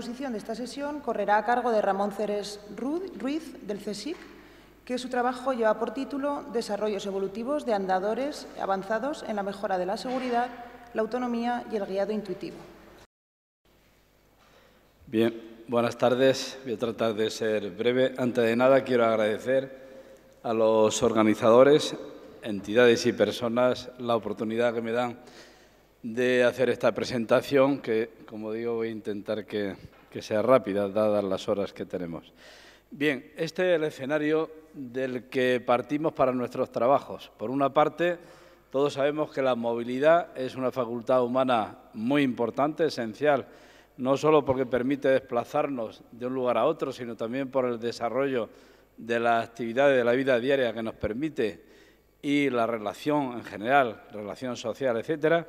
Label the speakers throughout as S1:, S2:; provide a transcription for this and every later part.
S1: La exposición de esta sesión correrá a cargo de Ramón Ceres Ruiz, del CSIC, que su trabajo lleva por título Desarrollos evolutivos de andadores avanzados en la mejora de la seguridad, la autonomía y el guiado intuitivo. Bien, buenas tardes. Voy a tratar de ser breve. Antes de nada, quiero agradecer a los organizadores, entidades y personas la oportunidad que me dan de hacer esta presentación, que, como digo, voy a intentar que, sea rápida, dadas las horas que tenemos. Bien, este es el escenario del que partimos para nuestros trabajos. Por una parte, todos sabemos que la movilidad es una facultad humana muy importante, esencial, no solo porque permite desplazarnos de un lugar a otro, sino también por el desarrollo de las actividades de la vida diaria que nos permite y la relación en general, relación social, etcétera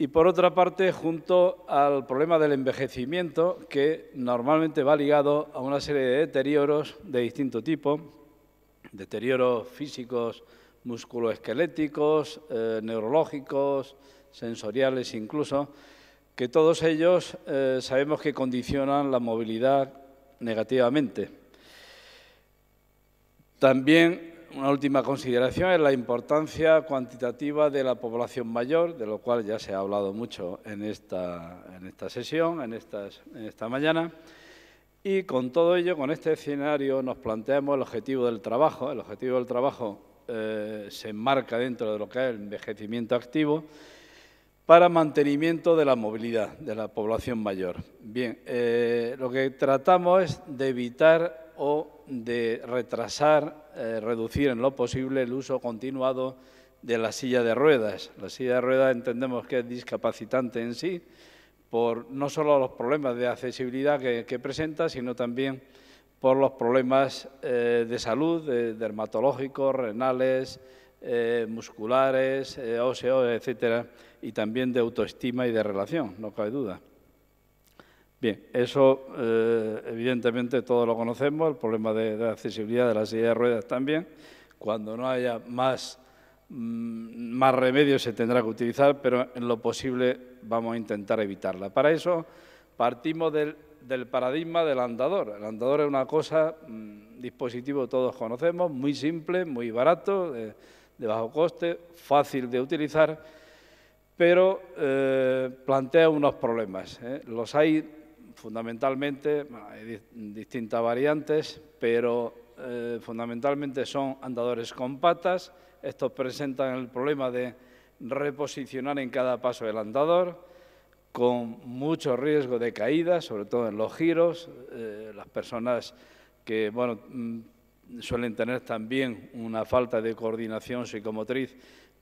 S1: y por otra parte junto al problema del envejecimiento que normalmente va ligado a una serie de deterioros de distinto tipo, deterioros físicos, musculoesqueléticos, eh, neurológicos, sensoriales incluso, que todos ellos eh, sabemos que condicionan la movilidad negativamente. También una última consideración es la importancia cuantitativa de la población mayor, de lo cual ya se ha hablado mucho en esta, en esta sesión, en, estas, esta mañana. Y con todo ello, con este escenario, nos planteamos el objetivo del trabajo. El objetivo del trabajo eh, se enmarca dentro de lo que es el envejecimiento activo para mantenimiento de la movilidad de la población mayor. Bien, eh, lo que tratamos es de evitar de retrasar, eh, reducir en lo posible el uso continuado de la silla de ruedas. La silla de ruedas entendemos que es discapacitante en sí, por no solo los problemas de accesibilidad que, presenta, sino también por los problemas eh, de salud, dermatológicos, renales, eh, musculares, óseos, etcétera, y también de autoestima y de relación, no cabe duda. Bien, eso eh, evidentemente todos lo conocemos, el problema de, accesibilidad de las silla de ruedas también. Cuando no haya más, mm, más remedio se tendrá que utilizar, pero en lo posible vamos a intentar evitarla. Para eso partimos del, paradigma del andador. El andador es una cosa, mm, dispositivo todos conocemos, muy simple, muy barato, de, bajo coste, fácil de utilizar, pero eh, plantea unos problemas. ¿eh? Los hay fundamentalmente, hay distintas variantes, pero eh, fundamentalmente son andadores con patas. Estos presentan el problema de reposicionar en cada paso el andador, con mucho riesgo de caída, sobre todo en los giros. Eh, las personas que mm, suelen tener también una falta de coordinación psicomotriz,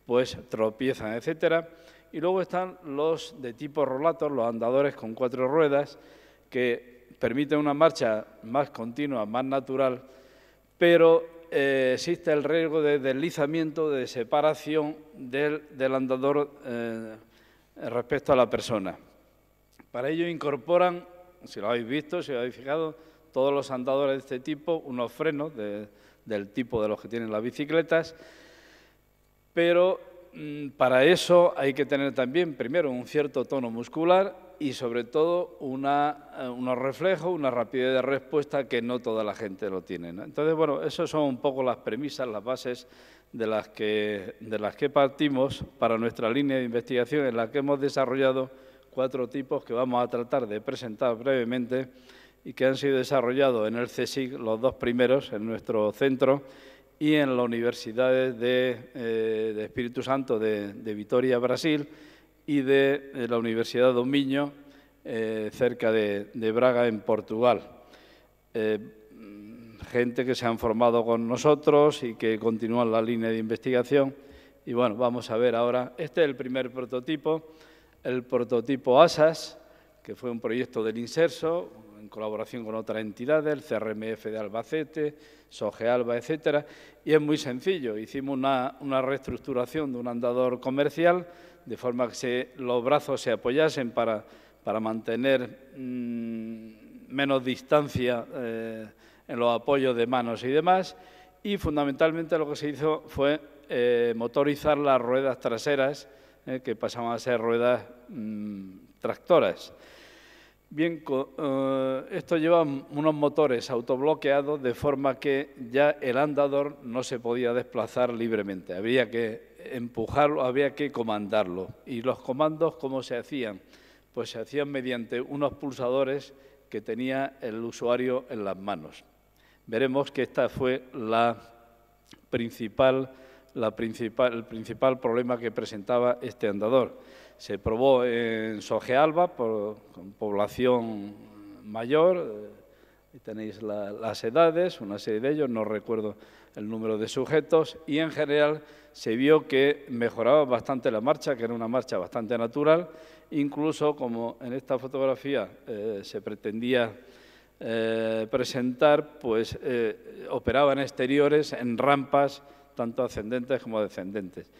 S1: pues tropiezan, etcétera. Y luego están los de tipo rolator, los andadores con cuatro ruedas, que permite una marcha más continua, más natural, pero eh, existe el riesgo de deslizamiento, de separación del, andador eh, respecto a la persona. Para ello incorporan, si lo habéis visto, si lo habéis fijado, todos los andadores de este tipo, unos frenos del tipo de los que tienen las bicicletas, pero mm, para eso hay que tener también, primero, un cierto tono muscular y sobre todo eh, unos reflejos, una rapidez de respuesta que no toda la gente lo tiene. Entonces, bueno, esas son un poco las premisas, las bases de las, que, de las que partimos para nuestra línea de investigación en la que hemos desarrollado cuatro tipos que vamos a tratar de presentar brevemente y que han sido desarrollados en el CSIC, los dos primeros, en nuestro centro, y en la Universidad de, eh, Espíritu Santo de Vitoria, Brasil, y de, eh, la Universidad Dominio eh, cerca de, Braga, en Portugal. Eh, gente que se han formado con nosotros y que continúan la línea de investigación. Y bueno, vamos a ver ahora, este es el primer prototipo, el prototipo ASAS, que fue un proyecto del Inserso, en colaboración con otras entidades, el CRMF de Albacete, Sogealba, etcétera. Y es muy sencillo, hicimos una, reestructuración de un andador comercial de forma que los brazos se apoyasen para, mantener mm, menos distancia eh, en los apoyos de manos y demás. Y fundamentalmente lo que se hizo fue eh, motorizar las ruedas traseras, eh, que pasaban a ser ruedas mm, tractoras. Bien, eh, esto lleva unos motores autobloqueados de forma que ya el andador no se podía desplazar libremente. Había que empujarlo, había que comandarlo. ¿Y los comandos cómo se hacían? Pues se hacían mediante unos pulsadores que tenía el usuario en las manos. Veremos que esta fue la principal, el principal problema que presentaba este andador se probó en Sogealba, con población mayor, eh, y tenéis las edades, una serie de ellos, no recuerdo el número de sujetos, y en general se vio que mejoraba bastante la marcha, que era una marcha bastante natural, incluso como en esta fotografía eh, se pretendía eh, presentar, pues operaba en exteriores, en rampas, tanto ascendentes como descendentes.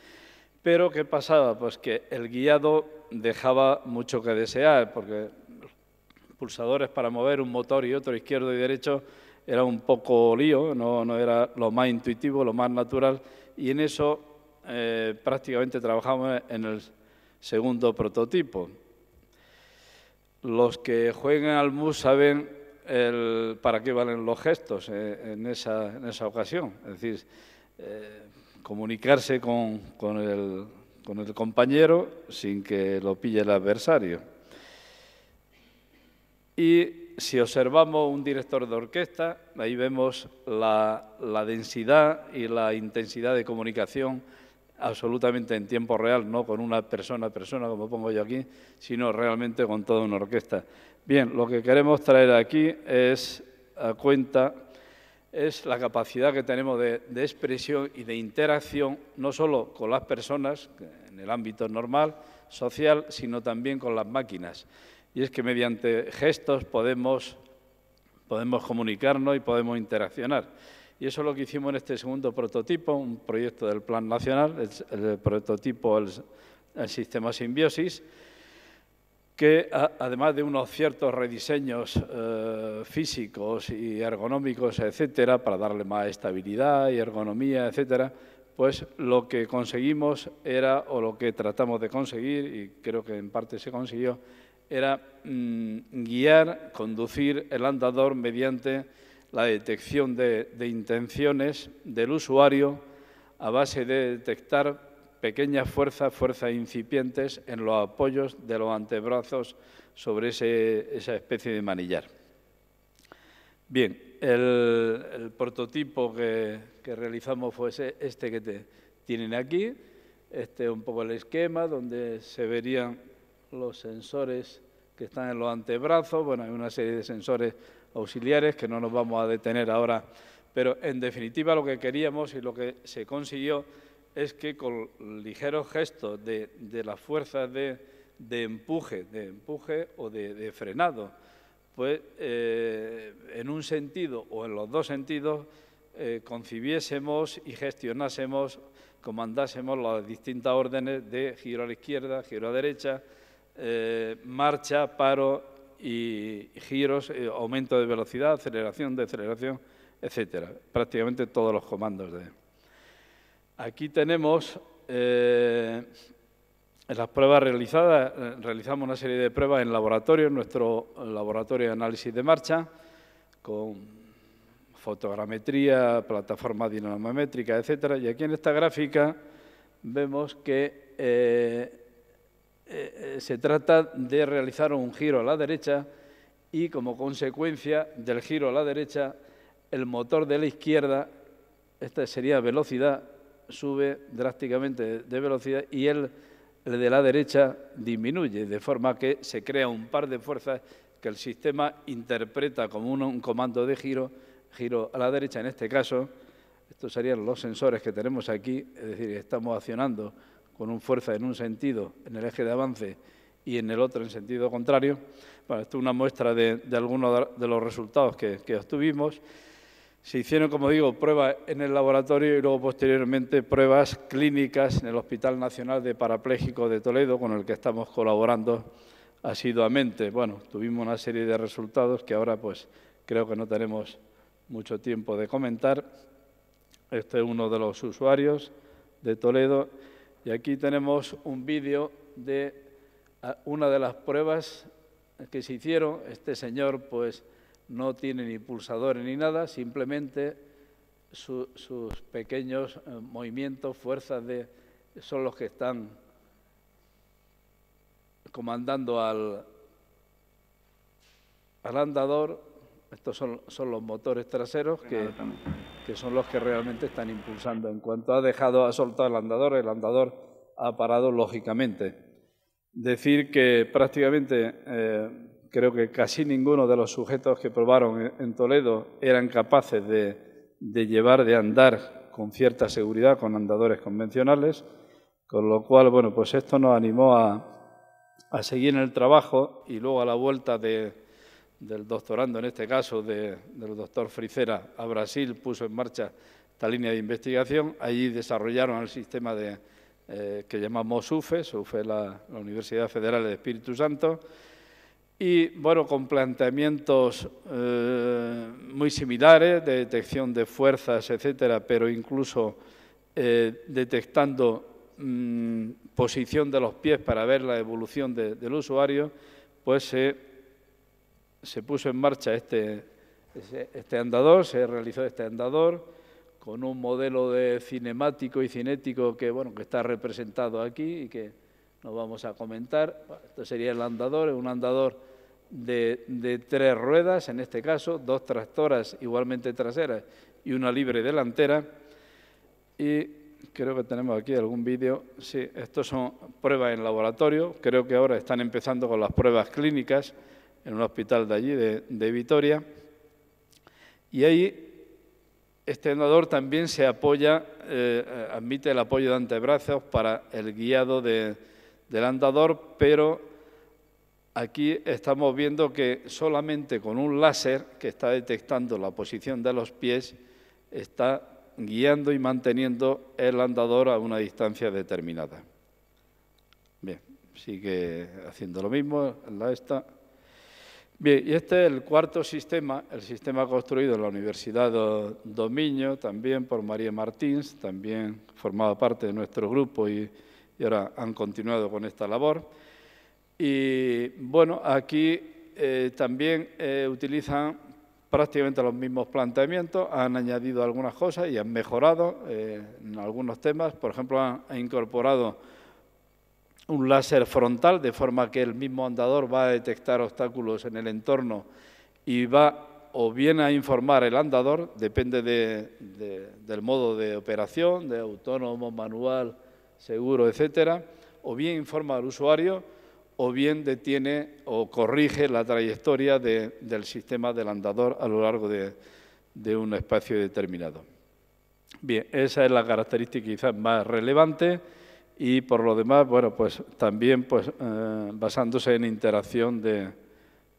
S1: Pero ¿qué pasaba? Pues que el guiado dejaba mucho que desear, porque pulsadores para mover un motor y otro izquierdo y derecho era un poco lío, no, era lo más intuitivo, lo más natural, y en eso eh, prácticamente trabajamos en el segundo prototipo. Los que juegan al MUS saben para qué valen los gestos eh, en, esa, ocasión. Es decir, eh, comunicarse con, con, el, con el compañero sin que lo pille el adversario. Y si observamos un director de orquesta, ahí vemos la, la densidad y la intensidad de comunicación absolutamente en tiempo real, no con una persona a persona, como pongo yo aquí, sino realmente con toda una orquesta. Bien, lo que queremos traer aquí es a cuenta es la capacidad que tenemos de, expresión y de interacción, no solo con las personas, en el ámbito normal, social, sino también con las máquinas. Y es que mediante gestos podemos, comunicarnos y podemos interaccionar. Y eso es lo que hicimos en este segundo prototipo, un proyecto del Plan Nacional, el, prototipo, el, el sistema Simbiosis, que además de unos ciertos rediseños eh, físicos y ergonómicos, etcétera, para darle más estabilidad y ergonomía, etcétera, pues lo que conseguimos era, o lo que tratamos de conseguir, y creo que en parte se consiguió, era mm, guiar, conducir el andador mediante la detección de intenciones del usuario a base de detectar pequeñas fuerzas, fuerzas incipientes en los apoyos de los antebrazos sobre ese, esa especie de manillar. Bien, el, prototipo que, que, realizamos fue este que te, tienen aquí. Este es un poco el esquema donde se verían los sensores que están en los antebrazos. Bueno, hay una serie de sensores auxiliares que no nos vamos a detener ahora, pero en definitiva lo que queríamos y lo que se consiguió es que con ligeros gestos de, de las fuerzas de, empuje, de empuje o de, frenado, pues eh, en un sentido o en los dos sentidos eh, concibiésemos y gestionásemos, comandásemos las distintas órdenes de giro a la izquierda, giro a la derecha, eh, marcha, paro y giros, aumento de velocidad, aceleración, deceleración, etcétera. Prácticamente todos los comandos de Aquí tenemos eh, las pruebas realizadas. Eh, realizamos una serie de pruebas en laboratorio, en nuestro laboratorio de análisis de marcha, con fotogrametría, plataforma dinamométrica, etc. Y aquí en esta gráfica vemos que eh, se trata de realizar un giro a la derecha y como consecuencia del giro a la derecha, el motor de la izquierda, esta sería velocidad, sube drásticamente de velocidad y el, de la derecha disminuye, de forma que se crea un par de fuerzas que el sistema interpreta como un, comando de giro, giro a la derecha en este caso, estos serían los sensores que tenemos aquí, es decir, estamos accionando con un fuerza en un sentido, en el eje de avance, y en el otro en sentido contrario. Bueno, esto es una muestra de, algunos de los resultados que obtuvimos. Se hicieron, como digo, pruebas en el laboratorio y luego posteriormente pruebas clínicas en el Hospital Nacional de Parapléjicos de Toledo, con el que estamos colaborando asiduamente. Bueno, tuvimos una serie de resultados que ahora pues creo que no tenemos mucho tiempo de comentar. Este es uno de los usuarios de Toledo y aquí tenemos un vídeo de ah, una de las pruebas que se hicieron. Este señor pues no tiene ni pulsadores ni nada, simplemente sus pequeños eh, movimientos, fuerzas de, son los que están comandando al, al andador. Estos son, los motores traseros que, que son los que realmente están impulsando. En cuanto ha dejado, ha soltado el andador, el andador ha parado lógicamente. Decir que prácticamente eh, creo que casi ninguno de los sujetos que probaron en Toledo eran capaces de, llevar, de andar con cierta seguridad con andadores convencionales, con lo cual, bueno, pues esto nos animó a, seguir en el trabajo y luego a la vuelta del doctorando, en este caso del doctor Fricera, a Brasil puso en marcha esta línea de investigación. Allí desarrollaron el sistema eh, que llamamos SUFE, SUFE la Universidad Federal de Espíritu Santo, y bueno, con planteamientos eh, muy similares de detección de fuerzas, etcétera, pero incluso eh, detectando mm, posición de los pies para ver la evolución del usuario, pues se, puso en marcha este, este andador, se realizó este andador con un modelo de cinemático y cinético que, bueno, que está representado aquí y que no vamos a comentar. Esto sería el andador, Es un andador de, tres ruedas, en este caso, dos tractoras igualmente traseras y una libre delantera. Y creo que tenemos aquí algún vídeo. Sí, estos son pruebas en laboratorio. Creo que ahora están empezando con las pruebas clínicas en un hospital de allí, de, Vitoria. Y ahí este andador también se apoya, eh, admite el apoyo de antebrazos para el guiado de, del andador, pero aquí estamos viendo que solamente con un láser que está detectando la posición de los pies, está guiando y manteniendo el andador a una distancia determinada. Bien, sigue haciendo lo mismo, la esta. Bien, y este es el cuarto sistema, el sistema construido en la Universidad de Dominio, también por María Martins, también formaba parte de nuestro grupo y y ahora han continuado con esta labor. Y bueno, aquí eh, también eh, utilizan prácticamente los mismos planteamientos, han añadido algunas cosas y han mejorado eh, en algunos temas. Por ejemplo, han, incorporado un láser frontal, de forma que el mismo andador va a detectar obstáculos en el entorno y va o bien a informar el andador, depende del modo de operación, de autónomo, manual seguro, etcétera, o bien informa al usuario o bien detiene o corrige la trayectoria del sistema del andador a lo largo de, un espacio determinado. Bien, esa es la característica quizás más relevante y por lo demás, bueno, pues también pues, eh, basándose en interacción de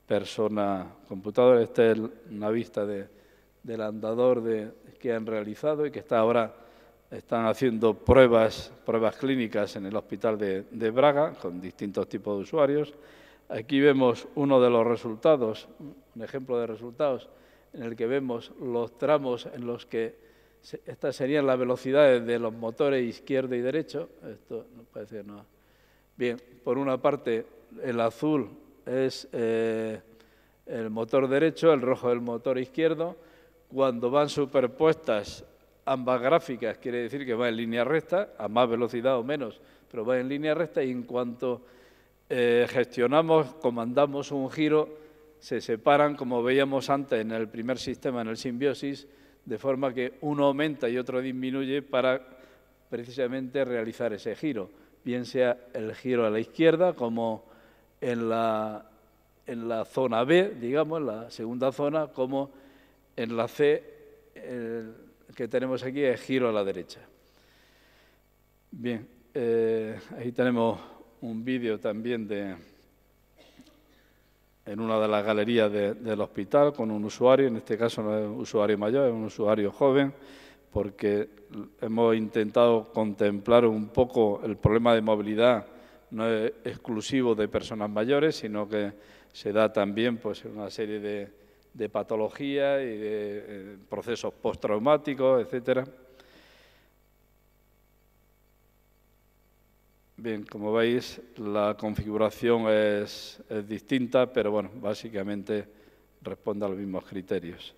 S1: persona-computador. Esta es una vista del andador que han realizado y que está ahora están haciendo pruebas, pruebas clínicas en el hospital de, Braga con distintos tipos de usuarios. Aquí vemos uno de los resultados, un ejemplo de resultados, en el que vemos los tramos en los que estas serían las velocidades de los motores izquierdo y derecho. Esto no parece no. Bien, por una parte, el azul es eh, el motor derecho, el rojo el motor izquierdo. Cuando van superpuestas ambas gráficas, quiere decir que va en línea recta, a más velocidad o menos, pero va en línea recta y en cuanto eh, gestionamos, comandamos un giro, se separan, como veíamos antes en el primer sistema, en el simbiosis, de forma que uno aumenta y otro disminuye para precisamente realizar ese giro, bien sea el giro a la izquierda como en la, en la zona B, digamos, en la segunda zona, como en la C, el, que tenemos aquí es giro a la derecha. Bien, eh, ahí tenemos un vídeo también de, en una de las galerías del hospital con un usuario, en este caso no es un usuario mayor, es un usuario joven, porque hemos intentado contemplar un poco el problema de movilidad, no es exclusivo de personas mayores, sino que se da también pues, en una serie de de patología y de eh, procesos postraumáticos, etcétera. Bien, como veis, la configuración es, distinta, pero bueno, básicamente responde a los mismos criterios.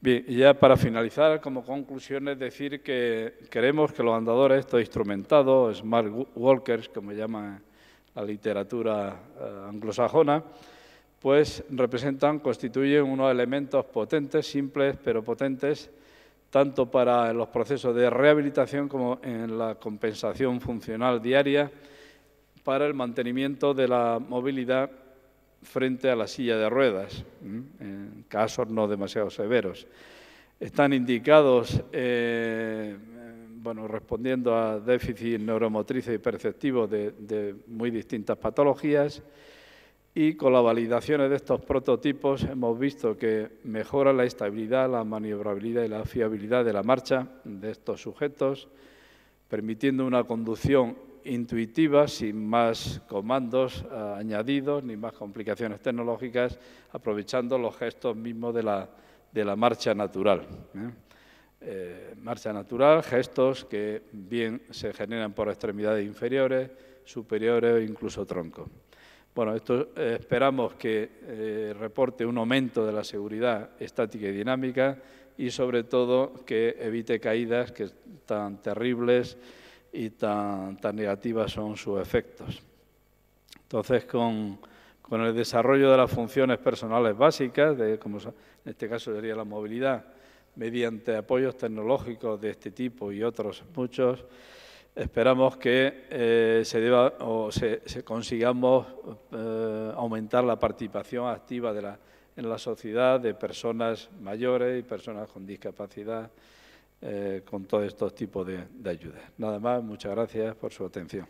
S1: Bien, y ya para finalizar, como conclusión, es decir que queremos que los andadores, estos instrumentados, smart walkers, como llama la literatura eh, anglosajona, pues representan, constituyen unos elementos potentes, simples pero potentes, tanto para los procesos de rehabilitación como en la compensación funcional diaria, para el mantenimiento de la movilidad frente a la silla de ruedas, en casos no demasiado severos. Están indicados, eh, bueno, respondiendo a déficit neuromotrices y perceptivos de muy distintas patologías, y con las validaciones de estos prototipos hemos visto que mejora la estabilidad, la maniobrabilidad y la fiabilidad de la marcha de estos sujetos, permitiendo una conducción intuitiva sin más comandos eh, añadidos ni más complicaciones tecnológicas, aprovechando los gestos mismos de la, marcha natural. ¿eh? Eh, marcha natural, gestos que bien se generan por extremidades inferiores, superiores o incluso tronco. Bueno, esto, eh, esperamos que eh, reporte un aumento de la seguridad estática y dinámica y sobre todo que evite caídas que tan terribles y tan, negativas son sus efectos. Entonces, con, el desarrollo de las funciones personales básicas, como en este caso sería la movilidad, mediante apoyos tecnológicos de este tipo y otros muchos, Esperamos que eh, se consigamos eh, aumentar la participación activa en la sociedad de personas mayores y personas con discapacidad eh, con todos estos tipos de, de ayudas. Nada más, muchas gracias por su atención.